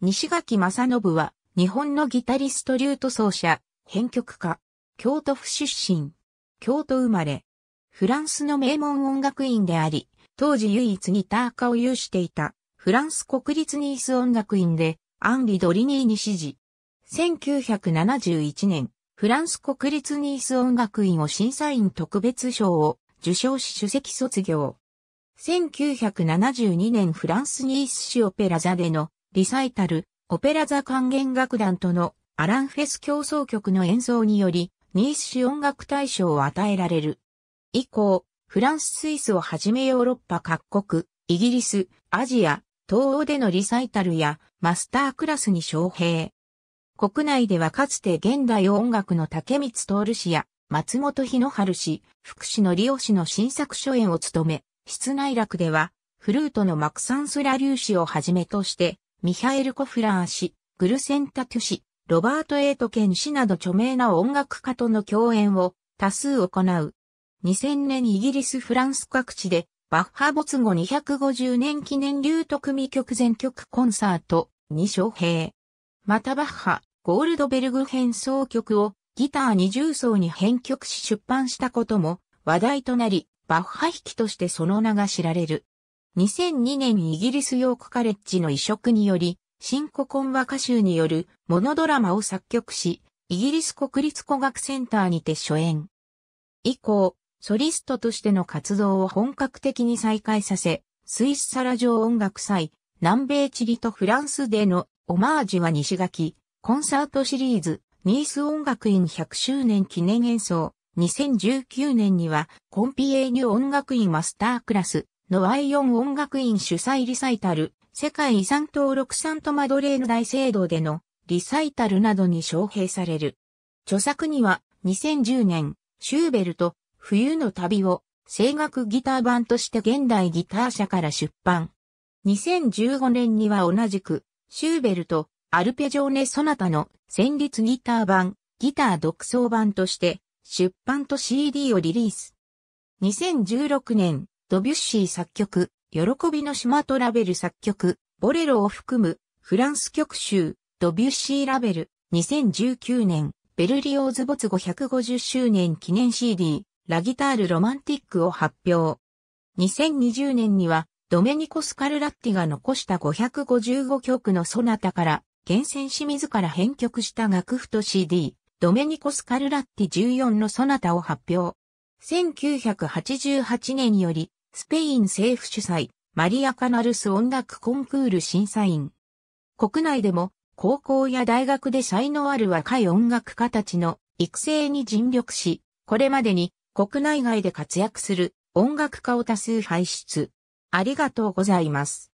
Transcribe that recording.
西垣正信は、日本のギタリストリュート奏者、編曲家、京都府出身、京都生まれ、フランスの名門音楽院であり、当時唯一ギター科を有していた、フランス国立ニース音楽院で、アンリ・ドリニーに指示。1971年、フランス国立ニース音楽院を審査員特別賞を受賞し主席卒業。1972年フランスニース市オペラ座でのリサイタル、オペラ座管弦楽団とのアランフェス競争曲の演奏により、ニース市音楽大賞を与えられる。以降、フランス・スイスをはじめヨーロッパ各国、イギリス、アジア、東欧でのリサイタルやマスタークラスに招聘。国内ではかつて現代音楽の竹光徹氏や松本日野春氏、福祉のリオ氏の新作初演を務め、室内楽ではフルートのマクサンスラリューをはじめとしてミハエル・コフラー氏、グルセンタ・トゥ氏、ロバート・エイト・ケン氏など著名な音楽家との共演を多数行う。2000年イギリス・フランス各地で、バッハ没後250年記念流特組曲全曲コンサートに招聘。またバッハ、ゴールドベルグ変奏曲をギター二重奏に編曲し出版したことも話題となり、バッハ弾きとしてその名が知られる。2002年イギリスヨークカレッジの移植により、新古今和歌集によるモノドラマを作曲し、イギリス国立古学センターにて初演。以降、ソリストとしての活動を本格的に再開させ、スイスサラ城音楽祭、南米チリとフランスでのオマージュは西垣、コンサートシリーズ、ニース音楽院100周年記念演奏、2019年にはコンピエーニュ音楽院マスタークラス、のワイオン音楽院主催リサイタル、世界遺産登録サントマドレーヌ大聖堂でのリサイタルなどに招聘される。著作には2010年、シューベルト、冬の旅を声楽ギター版として現代ギター社から出版。2015年には同じく、シューベルト、アルペジョーネ・ソナタの旋律ギター版、ギター独奏版として出版と CD をリリース。2016年、ドビュッシー作曲、喜びの島トラベル作曲、ボレロを含むフランス曲集、ドビュッシーラベル、2019年、ベルリオーズ没550周年記念 CD、ラギタールロマンティックを発表。2020年には、ドメニコ・スカルラッティが残した555曲のソナタから、厳選し自ら編曲した楽譜と CD、ドメニコ・スカルラッティ14のソナタを発表。1988年より、スペイン政府主催、マリア・カナルス音楽コンクール審査員。国内でも、高校や大学で才能ある若い音楽家たちの育成に尽力し、これまでに国内外で活躍する音楽家を多数輩出。ありがとうございます。